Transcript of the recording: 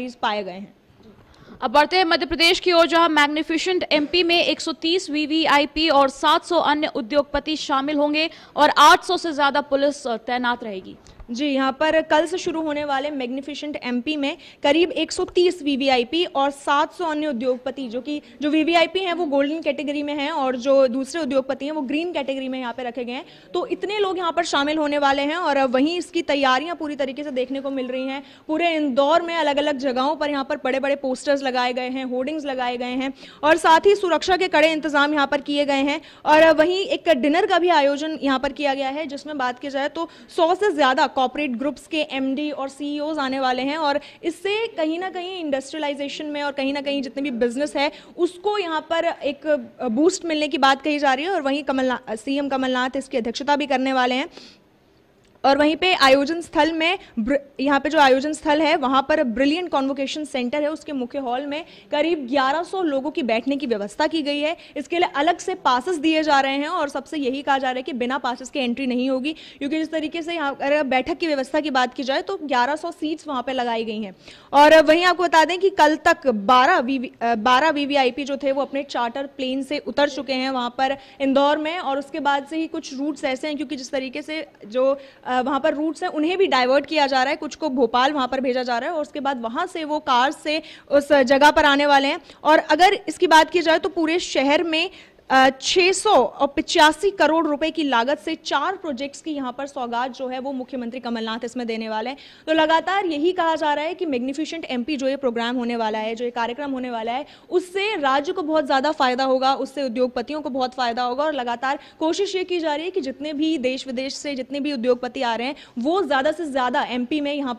मरीज पाए गए हैं अब बढ़ते हैं मध्य प्रदेश की ओर जहां मैग्निफिशेंट एमपी में 130 वीवीआईपी और 700 अन्य उद्योगपति शामिल होंगे और 800 से ज्यादा पुलिस तैनात रहेगी जी यहाँ पर कल से शुरू होने वाले मैग्निफिशेंट एमपी में करीब 130 वीवीआईपी और 700 अन्य उद्योगपति जो कि जो वीवीआईपी हैं वो गोल्डन कैटेगरी में हैं और जो दूसरे उद्योगपति हैं वो ग्रीन कैटेगरी में यहाँ पे रखे गए हैं तो इतने लोग यहाँ पर शामिल होने वाले हैं और वहीं इसकी तैयारियाँ पूरी तरीके से देखने को मिल रही हैं पूरे इंदौर में अलग अलग जगहों पर यहाँ पर बड़े बड़े पोस्टर्स लगाए गए हैं होर्डिंग्स लगाए गए हैं और साथ ही सुरक्षा के कड़े इंतजाम यहाँ पर किए गए हैं और वहीं एक डिनर का भी आयोजन यहाँ पर किया गया है जिसमें बात की जाए तो सौ से ज़्यादा कॉपरेट ग्रुप्स के एमडी और सीईओज e आने वाले हैं और इससे कहीं ना कहीं इंडस्ट्रियलाइजेशन में और कहीं ना कहीं जितने भी बिजनेस है उसको यहाँ पर एक बूस्ट uh, मिलने की बात कही जा रही है और वहीं कमलनाथ सीएम uh, कमलनाथ इसकी अध्यक्षता भी करने वाले हैं और वहीं पे आयोजन स्थल में यहाँ पे जो आयोजन स्थल है वहाँ पर ब्रिलियंट कॉन्वोकेशन सेंटर है उसके मुख्य हॉल में करीब 1100 लोगों की बैठने की व्यवस्था की गई है इसके लिए अलग से पासेस दिए जा रहे हैं और सबसे यही कहा जा रहा है कि बिना पासेस के एंट्री नहीं होगी क्योंकि जिस तरीके से यहाँ अगर बैठक की व्यवस्था की बात की जाए तो ग्यारह सीट्स वहाँ पर लगाई गई हैं और वहीं आपको बता दें कि कल तक बारह वी बारह वी जो थे वो अपने चार्टर प्लेन से उतर चुके हैं वहाँ पर इंदौर में और उसके बाद से ही कुछ रूट्स ऐसे हैं क्योंकि जिस तरीके से जो वहाँ पर रूट्स हैं उन्हें भी डाइवर्ट किया जा रहा है कुछ को भोपाल वहाँ पर भेजा जा रहा है और उसके बाद वहाँ से वो कार से उस जगह पर आने वाले हैं और अगर इसकी बात की जाए तो पूरे शहर में छः करोड़ रुपए की लागत से चार प्रोजेक्ट्स की यहाँ पर सौगात जो है वो मुख्यमंत्री कमलनाथ इसमें देने वाले हैं तो लगातार यही कहा जा रहा है कि मैग्निफिशेंट एमपी जो ये प्रोग्राम होने वाला है जो ये कार्यक्रम होने वाला है उससे राज्य को बहुत ज़्यादा फायदा होगा उससे उद्योगपतियों को बहुत फायदा होगा और लगातार कोशिश ये की जा रही है कि जितने भी देश विदेश से जितने भी उद्योगपति आ रहे हैं वो ज़्यादा से ज़्यादा एम में यहाँ